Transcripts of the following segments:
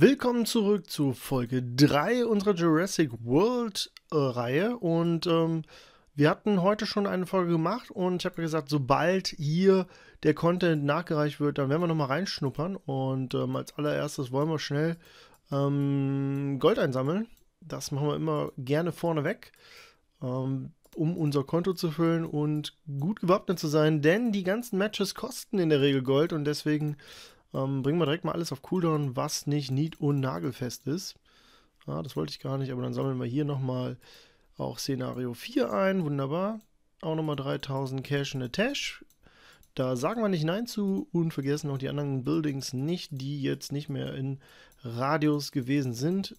Willkommen zurück zu Folge 3 unserer Jurassic World äh, Reihe und ähm, wir hatten heute schon eine Folge gemacht und ich habe gesagt, sobald hier der Content nachgereicht wird, dann werden wir nochmal reinschnuppern und ähm, als allererstes wollen wir schnell ähm, Gold einsammeln. Das machen wir immer gerne vorneweg, ähm, um unser Konto zu füllen und gut gewappnet zu sein, denn die ganzen Matches kosten in der Regel Gold und deswegen ähm, bringen wir direkt mal alles auf Cooldown, was nicht nied- und nagelfest ist. Ja, das wollte ich gar nicht, aber dann sammeln wir hier nochmal auch Szenario 4 ein. Wunderbar. Auch nochmal 3000 Cash in a Tash. Da sagen wir nicht Nein zu und vergessen auch die anderen Buildings nicht, die jetzt nicht mehr in Radius gewesen sind.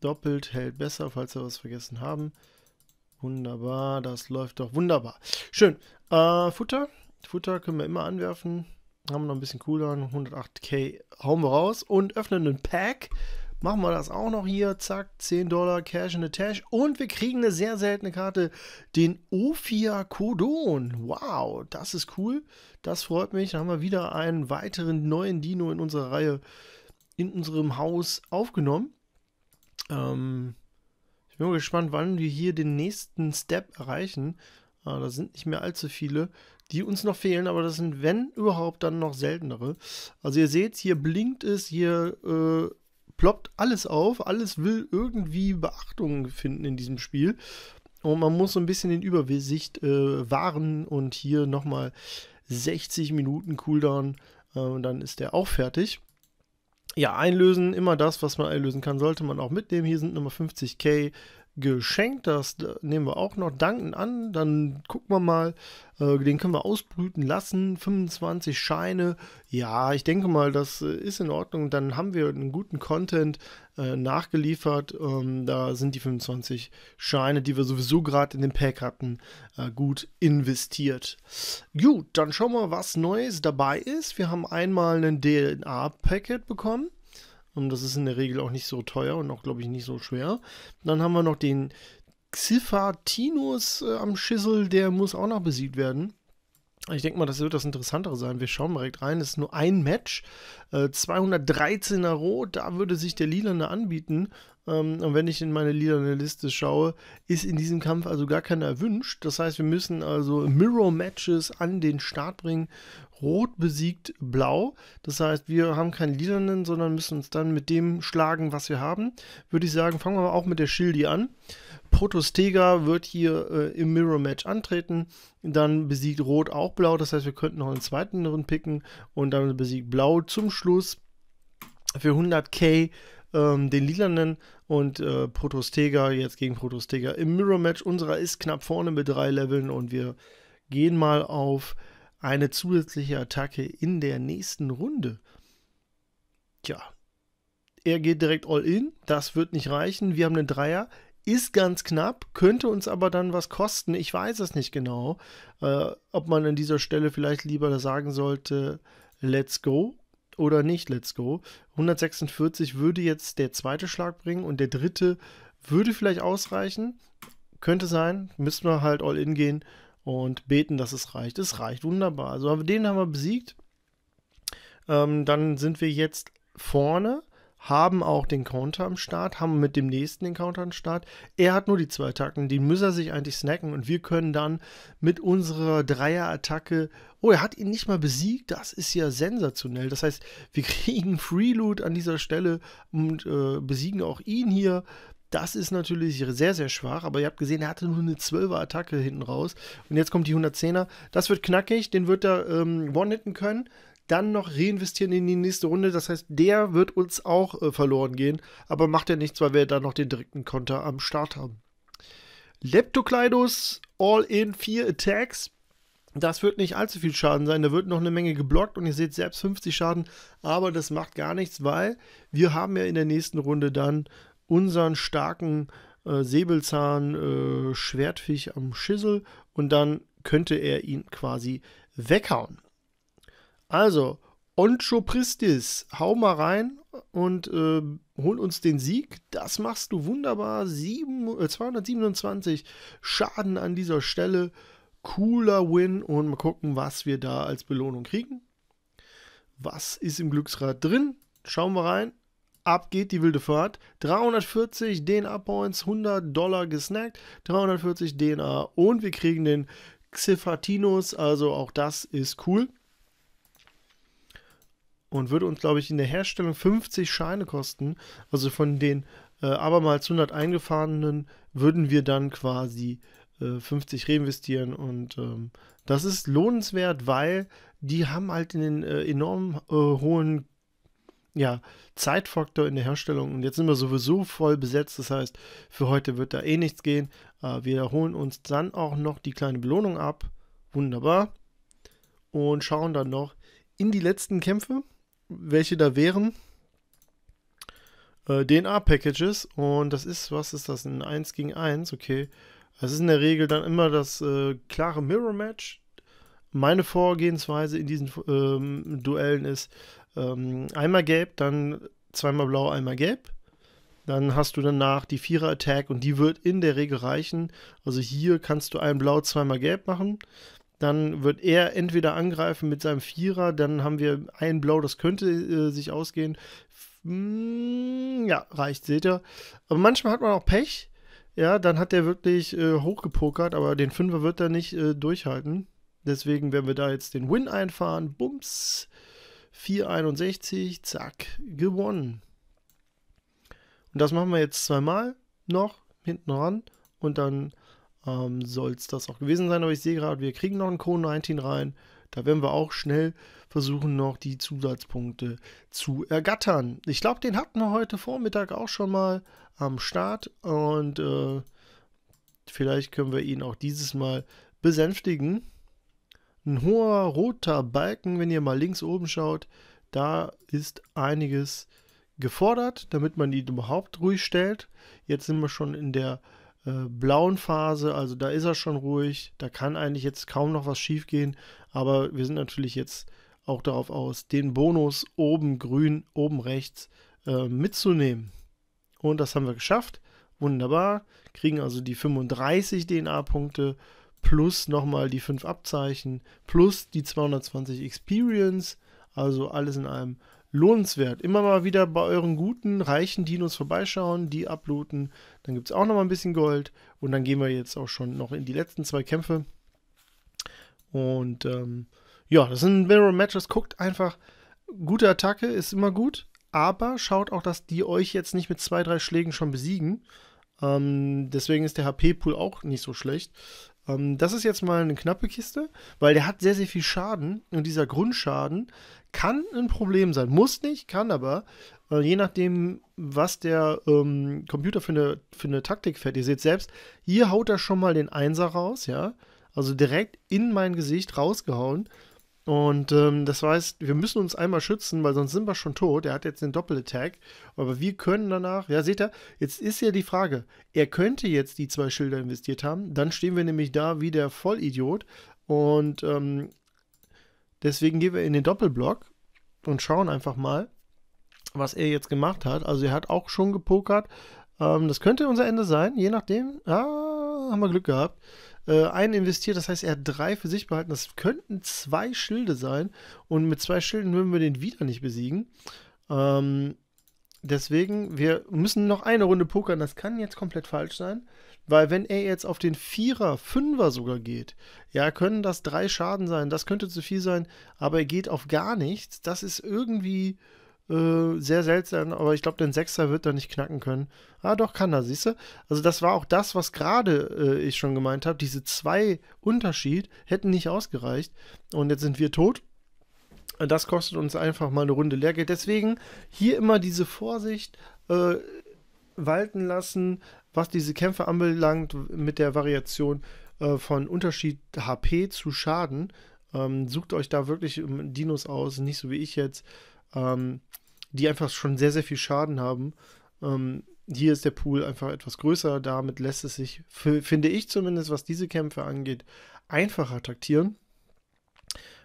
Doppelt hält besser, falls wir was vergessen haben. Wunderbar, das läuft doch wunderbar. Schön. Äh, Futter. Futter können wir immer anwerfen haben noch ein bisschen Cooldown, 108k hauen wir raus und öffnen einen Pack. Machen wir das auch noch hier, zack, 10 Dollar Cash in the Tash und wir kriegen eine sehr seltene Karte, den Ophia Kodon. Wow, das ist cool, das freut mich. Da haben wir wieder einen weiteren neuen Dino in unserer Reihe, in unserem Haus aufgenommen. Ähm, ich bin mal gespannt, wann wir hier den nächsten Step erreichen. Aber ah, da sind nicht mehr allzu viele, die uns noch fehlen, aber das sind, wenn überhaupt, dann noch seltenere. Also ihr seht, hier blinkt es, hier äh, ploppt alles auf, alles will irgendwie Beachtung finden in diesem Spiel. Und man muss so ein bisschen den Übersicht äh, wahren und hier nochmal 60 Minuten Cooldown äh, und dann ist der auch fertig. Ja, einlösen, immer das, was man einlösen kann, sollte man auch mitnehmen. Hier sind nochmal 50k geschenkt. Das nehmen wir auch noch danken an. Dann gucken wir mal. Äh, den können wir ausbrüten lassen. 25 Scheine. Ja, ich denke mal, das äh, ist in Ordnung. Dann haben wir einen guten Content äh, nachgeliefert. Ähm, da sind die 25 Scheine, die wir sowieso gerade in dem Pack hatten, gut investiert. Gut, dann schauen wir, was Neues dabei ist. Wir haben einmal einen DNA-Packet bekommen. Und das ist in der Regel auch nicht so teuer und auch, glaube ich, nicht so schwer. Dann haben wir noch den Xiphatinus äh, am Schissel, der muss auch noch besiegt werden. Ich denke mal, das wird das Interessantere sein. Wir schauen direkt rein. Es ist nur ein Match 213er äh, Rot, da würde sich der Lilane anbieten. Ähm, und wenn ich in meine Lilane Liste schaue, ist in diesem Kampf also gar keiner erwünscht. Das heißt, wir müssen also Mirror-Matches an den Start bringen. Rot besiegt Blau. Das heißt, wir haben keinen Lilanen, sondern müssen uns dann mit dem schlagen, was wir haben. Würde ich sagen, fangen wir auch mit der Schildi an. Protostega wird hier äh, im Mirror-Match antreten. Dann besiegt Rot auch Blau. Das heißt, wir könnten noch einen zweiten picken. Und dann besiegt Blau zum Abschluss für 100k ähm, den Lilanen und äh, Protostega jetzt gegen Protostega im Mirror-Match. Unserer ist knapp vorne mit drei Leveln und wir gehen mal auf eine zusätzliche Attacke in der nächsten Runde. Tja, er geht direkt all in, das wird nicht reichen. Wir haben einen Dreier, ist ganz knapp, könnte uns aber dann was kosten. Ich weiß es nicht genau, äh, ob man an dieser Stelle vielleicht lieber sagen sollte, let's go oder nicht Let's Go. 146 würde jetzt der zweite Schlag bringen und der dritte würde vielleicht ausreichen. Könnte sein, müssen wir halt all in gehen und beten, dass es reicht. Es reicht wunderbar. Also den haben wir besiegt. Ähm, dann sind wir jetzt vorne haben auch den Counter am Start, haben mit dem nächsten den Counter am Start. Er hat nur die zwei Attacken, die muss er sich eigentlich snacken und wir können dann mit unserer Dreier-Attacke. Oh, er hat ihn nicht mal besiegt, das ist ja sensationell. Das heißt, wir kriegen Freeloot an dieser Stelle und äh, besiegen auch ihn hier. Das ist natürlich sehr, sehr schwach, aber ihr habt gesehen, er hatte nur eine 12er-Attacke hinten raus. Und jetzt kommt die 110er. Das wird knackig, den wird er ähm, one-hitten können dann noch reinvestieren in die nächste Runde. Das heißt, der wird uns auch äh, verloren gehen. Aber macht ja nichts, weil wir dann noch den direkten Konter am Start haben. Leptokleidos all in 4 Attacks. Das wird nicht allzu viel Schaden sein. Da wird noch eine Menge geblockt und ihr seht selbst 50 Schaden. Aber das macht gar nichts, weil wir haben ja in der nächsten Runde dann unseren starken äh, Säbelzahn äh, Schwertfisch am Schissel und dann könnte er ihn quasi weghauen. Also, Oncho Pristis, hau mal rein und äh, hol uns den Sieg. Das machst du wunderbar. Sieben, äh, 227 Schaden an dieser Stelle. Cooler Win und mal gucken, was wir da als Belohnung kriegen. Was ist im Glücksrad drin? Schauen wir rein. Ab geht die wilde Fahrt. 340 DNA-Points, 100 Dollar gesnackt, 340 DNA und wir kriegen den Xifatinos, also auch das ist cool und würde uns, glaube ich, in der Herstellung 50 Scheine kosten. Also von den äh, abermals 100 eingefahrenen würden wir dann quasi äh, 50 reinvestieren und ähm, das ist lohnenswert, weil die haben halt einen äh, enorm äh, hohen ja, Zeitfaktor in der Herstellung. Und jetzt sind wir sowieso voll besetzt. Das heißt, für heute wird da eh nichts gehen. Äh, wir holen uns dann auch noch die kleine Belohnung ab. Wunderbar. Und schauen dann noch in die letzten Kämpfe welche da wären. Äh, DNA-Packages und das ist, was ist das? Ein 1 gegen 1, okay. Das ist in der Regel dann immer das äh, klare Mirror-Match. Meine Vorgehensweise in diesen ähm, Duellen ist ähm, einmal gelb, dann zweimal blau, einmal gelb. Dann hast du danach die Vierer-Attack und die wird in der Regel reichen. Also hier kannst du ein Blau, zweimal Gelb machen. Dann wird er entweder angreifen mit seinem Vierer, dann haben wir ein Blau, das könnte äh, sich ausgehen. Hm, ja, reicht, seht ihr. Aber manchmal hat man auch Pech. Ja, dann hat der wirklich äh, hochgepokert, aber den Fünfer wird er nicht äh, durchhalten. Deswegen werden wir da jetzt den Win einfahren. Bums. 461, zack, gewonnen. Und das machen wir jetzt zweimal noch hinten ran und dann ähm, soll es das auch gewesen sein. Aber ich sehe gerade, wir kriegen noch einen Code 19 rein. Da werden wir auch schnell versuchen, noch die Zusatzpunkte zu ergattern. Ich glaube, den hatten wir heute Vormittag auch schon mal am Start. Und äh, vielleicht können wir ihn auch dieses Mal besänftigen. Ein hoher roter Balken, wenn ihr mal links oben schaut, da ist einiges gefordert, damit man ihn überhaupt ruhig stellt. Jetzt sind wir schon in der äh, blauen Phase, also da ist er schon ruhig, da kann eigentlich jetzt kaum noch was schief gehen, aber wir sind natürlich jetzt auch darauf aus, den Bonus oben grün, oben rechts äh, mitzunehmen. Und das haben wir geschafft. Wunderbar. Kriegen also die 35 DNA-Punkte plus nochmal die 5 Abzeichen plus die 220 Experience. Also alles in einem lohnenswert. Immer mal wieder bei euren guten, reichen Dinos vorbeischauen, die abluten. Dann gibt es auch noch mal ein bisschen Gold. Und dann gehen wir jetzt auch schon noch in die letzten zwei Kämpfe. Und ähm, ja, das sind Mirror Matches. Guckt einfach, gute Attacke ist immer gut. Aber schaut auch, dass die euch jetzt nicht mit zwei, drei Schlägen schon besiegen. Ähm, deswegen ist der HP-Pool auch nicht so schlecht. Ähm, das ist jetzt mal eine knappe Kiste, weil der hat sehr, sehr viel Schaden und dieser Grundschaden kann ein Problem sein. Muss nicht, kann aber. Äh, je nachdem, was der ähm, Computer für eine, für eine Taktik fährt. Ihr seht selbst, hier haut er schon mal den Einser raus, ja. Also direkt in mein Gesicht rausgehauen. Und ähm, das heißt, wir müssen uns einmal schützen, weil sonst sind wir schon tot. Er hat jetzt den Doppelattack. Aber wir können danach, ja, seht ihr, jetzt ist ja die Frage, er könnte jetzt die zwei Schilder investiert haben. Dann stehen wir nämlich da wie der Vollidiot. Und ähm, deswegen gehen wir in den Doppelblock und schauen einfach mal, was er jetzt gemacht hat. Also er hat auch schon gepokert. Ähm, das könnte unser Ende sein, je nachdem. Ah, haben wir Glück gehabt äh, einen investiert, das heißt, er hat drei für sich behalten. Das könnten zwei Schilde sein. Und mit zwei Schilden würden wir den wieder nicht besiegen. Ähm, deswegen, wir müssen noch eine Runde pokern. Das kann jetzt komplett falsch sein. Weil wenn er jetzt auf den Vierer, Fünfer sogar geht, ja, können das drei Schaden sein. Das könnte zu viel sein. Aber er geht auf gar nichts. Das ist irgendwie äh, sehr seltsam, aber ich glaube, den Sechser wird er nicht knacken können. Ah, doch, kann er, siehst du? Also, das war auch das, was gerade äh, ich schon gemeint habe. Diese zwei Unterschied hätten nicht ausgereicht. Und jetzt sind wir tot. Das kostet uns einfach mal eine Runde Lehrgeld. Deswegen hier immer diese Vorsicht äh, walten lassen, was diese Kämpfe anbelangt, mit der Variation äh, von Unterschied HP zu Schaden. Ähm, sucht euch da wirklich ähm, Dinos aus, nicht so wie ich jetzt ähm, die einfach schon sehr, sehr viel Schaden haben. Ähm, hier ist der Pool einfach etwas größer, damit lässt es sich, finde ich zumindest, was diese Kämpfe angeht, einfacher taktieren.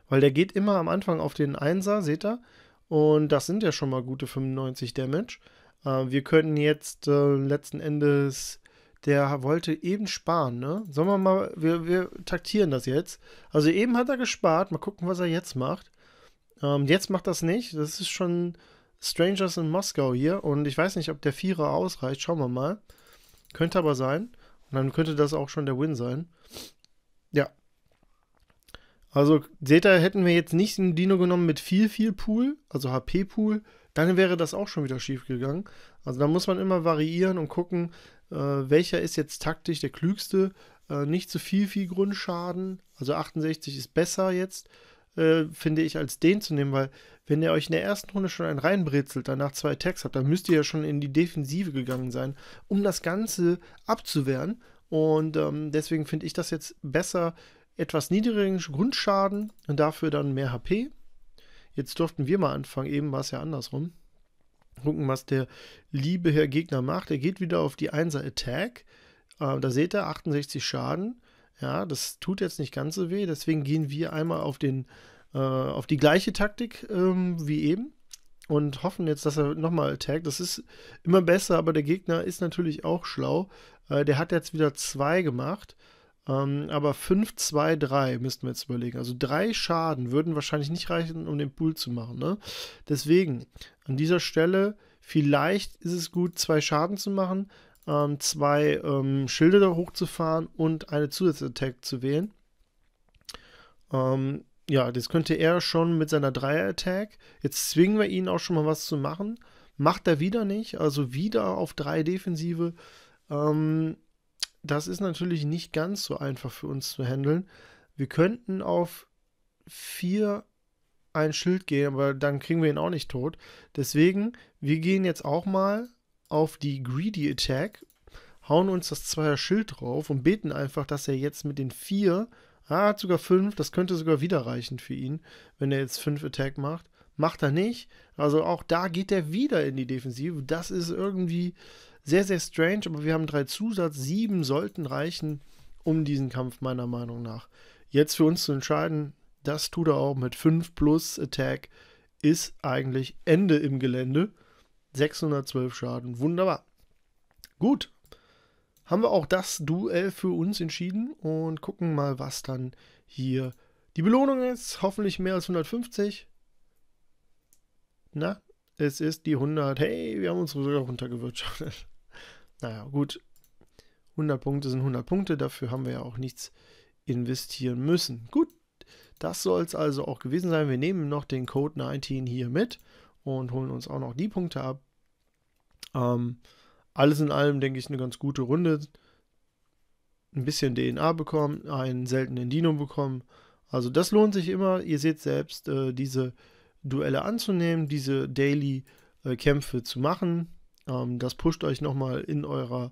Weil der geht immer am Anfang auf den Einser, seht ihr? Und das sind ja schon mal gute 95 Damage. Äh, wir können jetzt äh, letzten Endes der wollte eben sparen, ne? Sollen wir mal, wir, wir taktieren das jetzt. Also eben hat er gespart, mal gucken, was er jetzt macht. Ähm, jetzt macht das nicht. Das ist schon Strangers in Moskau hier. Und ich weiß nicht, ob der Vierer ausreicht. Schauen wir mal. Könnte aber sein. Und dann könnte das auch schon der Win sein. Ja. Also, seht ihr, hätten wir jetzt nicht einen Dino genommen mit viel, viel Pool, also HP-Pool, dann wäre das auch schon wieder schief gegangen. Also, da muss man immer variieren und gucken, äh, welcher ist jetzt taktisch der klügste. Äh, nicht zu viel, viel Grundschaden. Also, 68 ist besser jetzt. Äh, finde ich, als den zu nehmen, weil wenn ihr euch in der ersten Runde schon einen reinbrezelt, danach zwei Tags habt, dann müsst ihr ja schon in die Defensive gegangen sein, um das Ganze abzuwehren. Und ähm, deswegen finde ich das jetzt besser, etwas niedrigeren Grundschaden und dafür dann mehr HP. Jetzt durften wir mal anfangen, eben war es ja andersrum. Gucken, was der liebe Herr Gegner macht. Er geht wieder auf die 1er Attack. Äh, da seht ihr 68 Schaden. Ja, das tut jetzt nicht ganz so weh. Deswegen gehen wir einmal auf, den, äh, auf die gleiche Taktik ähm, wie eben und hoffen jetzt, dass er nochmal attackt. Das ist immer besser, aber der Gegner ist natürlich auch schlau. Äh, der hat jetzt wieder 2 gemacht. Ähm, aber 5, 2, 3 müssten wir jetzt überlegen. Also drei Schaden würden wahrscheinlich nicht reichen, um den Pool zu machen. Ne? Deswegen, an dieser Stelle, vielleicht ist es gut, zwei Schaden zu machen, ähm, zwei ähm, Schilde da hochzufahren und eine Zusatzattack zu wählen. Ähm, ja, das könnte er schon mit seiner Dreier-Attack. Jetzt zwingen wir ihn auch schon mal was zu machen. Macht er wieder nicht, also wieder auf drei Defensive. Ähm, das ist natürlich nicht ganz so einfach für uns zu handeln. Wir könnten auf vier ein Schild gehen, aber dann kriegen wir ihn auch nicht tot. Deswegen, wir gehen jetzt auch mal auf die Greedy Attack, hauen uns das Zweier Schild drauf und beten einfach, dass er jetzt mit den vier, ah, hat sogar fünf, das könnte sogar wieder reichen für ihn, wenn er jetzt fünf Attack macht. Macht er nicht. Also auch da geht er wieder in die Defensive. Das ist irgendwie sehr, sehr strange, aber wir haben drei Zusatz. Sieben sollten reichen, um diesen Kampf meiner Meinung nach jetzt für uns zu entscheiden. Das tut er auch mit 5 plus Attack. Ist eigentlich Ende im Gelände. 612 Schaden. Wunderbar. Gut. Haben wir auch das Duell für uns entschieden und gucken mal, was dann hier die Belohnung ist. Hoffentlich mehr als 150. Na, es ist die 100. Hey, wir haben uns sogar runtergewirtschaftet. naja, gut. 100 Punkte sind 100 Punkte. Dafür haben wir ja auch nichts investieren müssen. Gut, das soll es also auch gewesen sein. Wir nehmen noch den Code 19 hier mit und holen uns auch noch die Punkte ab. Ähm, alles in allem, denke ich, eine ganz gute Runde. Ein bisschen DNA bekommen, einen seltenen Dino bekommen. Also das lohnt sich immer. Ihr seht selbst, äh, diese Duelle anzunehmen, diese Daily-Kämpfe äh, zu machen. Ähm, das pusht euch nochmal in eurer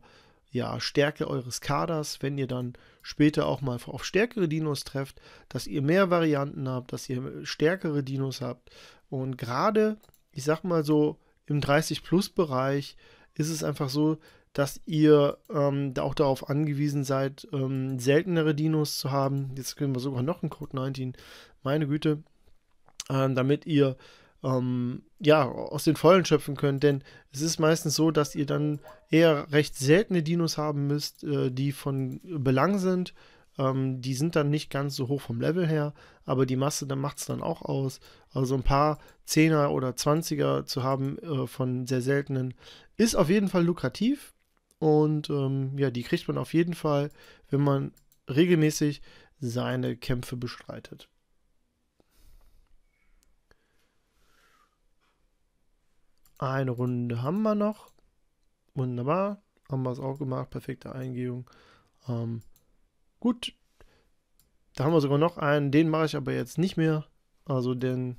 ja, Stärke eures Kaders, wenn ihr dann später auch mal auf stärkere Dinos trefft, dass ihr mehr Varianten habt, dass ihr stärkere Dinos habt. Und gerade ich sag mal so, im 30-Plus-Bereich ist es einfach so, dass ihr ähm, auch darauf angewiesen seid, ähm, seltenere Dinos zu haben. Jetzt können wir sogar noch einen Code 19, meine Güte, ähm, damit ihr ähm, ja aus den Vollen schöpfen könnt. Denn es ist meistens so, dass ihr dann eher recht seltene Dinos haben müsst, äh, die von Belang sind ähm, die sind dann nicht ganz so hoch vom Level her, aber die Masse, da macht es dann auch aus. Also ein paar Zehner oder Zwanziger zu haben äh, von sehr seltenen ist auf jeden Fall lukrativ. Und ähm, ja, die kriegt man auf jeden Fall, wenn man regelmäßig seine Kämpfe bestreitet. Eine Runde haben wir noch. Wunderbar. Haben wir es auch gemacht. Perfekte Eingebung. Ähm, Gut. Da haben wir sogar noch einen. Den mache ich aber jetzt nicht mehr. Also den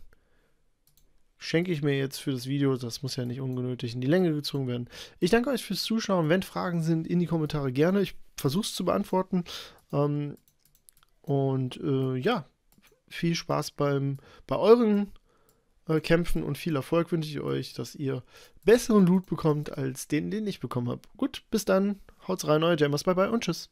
schenke ich mir jetzt für das Video. Das muss ja nicht ungenötig in die Länge gezogen werden. Ich danke euch fürs Zuschauen. Wenn Fragen sind, in die Kommentare gerne. Ich versuche es zu beantworten. Ähm, und äh, ja, viel Spaß beim, bei euren äh, Kämpfen und viel Erfolg wünsche ich euch, dass ihr besseren Loot bekommt als den, den ich bekommen habe. Gut, bis dann. Haut's rein, euer Jammers. Bye bye und tschüss.